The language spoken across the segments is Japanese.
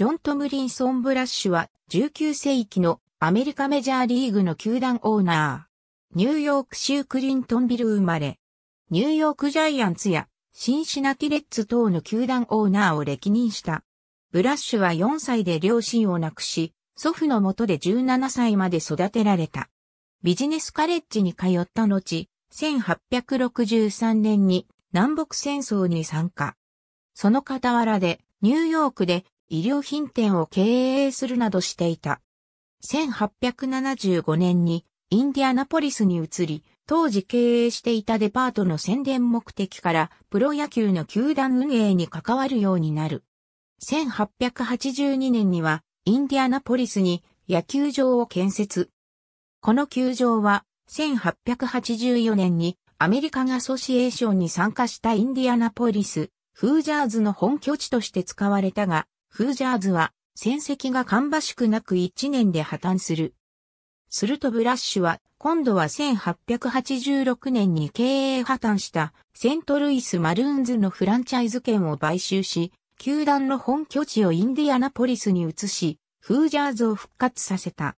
ジョン・トムリンソン・ブラッシュは19世紀のアメリカメジャーリーグの球団オーナー。ニューヨーク州クリントンビル生まれ。ニューヨークジャイアンツやシンシナティレッツ等の球団オーナーを歴任した。ブラッシュは4歳で両親を亡くし、祖父のもとで17歳まで育てられた。ビジネスカレッジに通った後、1863年に南北戦争に参加。その傍らでニューヨークで医療品店を経営するなどしていた。1875年にインディアナポリスに移り、当時経営していたデパートの宣伝目的からプロ野球の球団運営に関わるようになる。1882年にはインディアナポリスに野球場を建設。この球場は1884年にアメリカガアソシエーションに参加したインディアナポリス、フージャーズの本拠地として使われたが、フージャーズは戦績が芳しくなく1年で破綻する。するとブラッシュは今度は1886年に経営破綻したセントルイス・マルーンズのフランチャイズ権を買収し、球団の本拠地をインディアナポリスに移し、フージャーズを復活させた。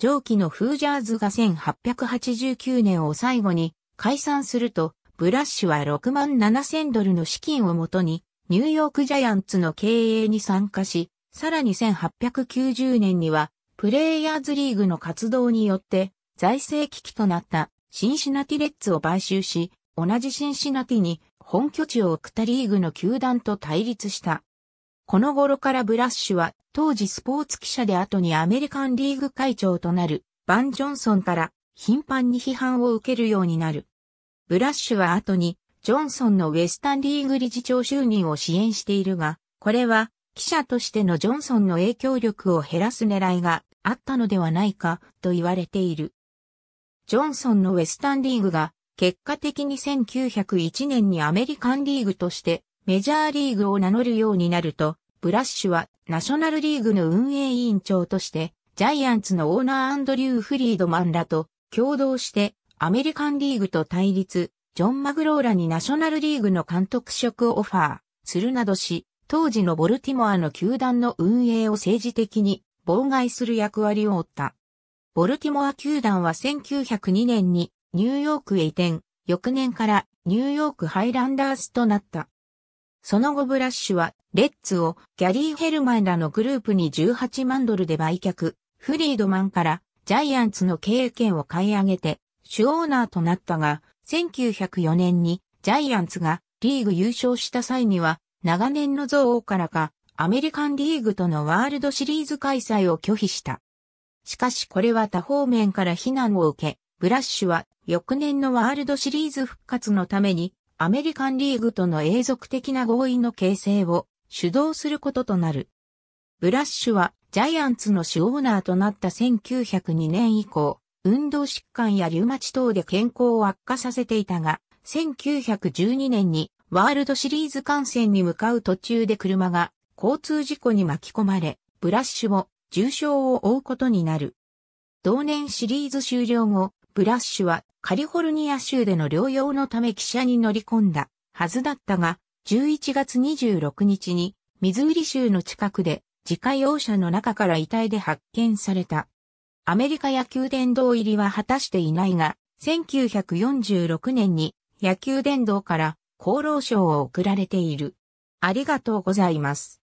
上記のフージャーズが1889年を最後に解散すると、ブラッシュは6万7千ドルの資金をもとにニューヨークジャイアンツの経営に参加し、さらに1890年には、プレイヤーズリーグの活動によって、財政危機となったシンシナティレッツを買収し、同じシンシナティに本拠地を置くタリーグの球団と対立した。この頃からブラッシュは当時スポーツ記者で後にアメリカンリーグ会長となるバン・ジョンソンから頻繁に批判を受けるようになる。ブラッシュは後にジョンソンのウェスタンリーグ理事長就任を支援しているが、これは記者としてのジョンソンの影響力を減らす狙いがあったのではないかと言われている。ジョンソンのウェスタンリーグが結果的に1901年にアメリカンリーグとしてメジャーリーグを名乗るようになると、ブラッシュはナショナルリーグの運営委員長としてジャイアンツのオーナーアンドリュー・フリードマンらと共同してアメリカンリーグと対立、ジョン・マグローラにナショナルリーグの監督職をオファーするなどし、当時のボルティモアの球団の運営を政治的に妨害する役割を負った。ボルティモア球団は1902年にニューヨークへ移転、翌年からニューヨークハイランダースとなった。その後ブラッシュはレッツをギャリー・ヘルマンらのグループに18万ドルで売却、フリードマンからジャイアンツの経営権を買い上げて主オーナーとなったが、1904年にジャイアンツがリーグ優勝した際には、長年の憎悪からか、アメリカンリーグとのワールドシリーズ開催を拒否した。しかしこれは多方面から非難を受け、ブラッシュは翌年のワールドシリーズ復活のために、アメリカンリーグとの永続的な合意の形成を主導することとなる。ブラッシュはジャイアンツの主オーナーとなった1902年以降、運動疾患やリュウマチ等で健康を悪化させていたが、1912年にワールドシリーズ観戦に向かう途中で車が交通事故に巻き込まれ、ブラッシュも重傷を負うことになる。同年シリーズ終了後、ブラッシュはカリフォルニア州での療養のため汽車に乗り込んだはずだったが、11月26日にミズーリ州の近くで自家用車の中から遺体で発見された。アメリカ野球殿堂入りは果たしていないが、1946年に野球殿堂から厚労省を送られている。ありがとうございます。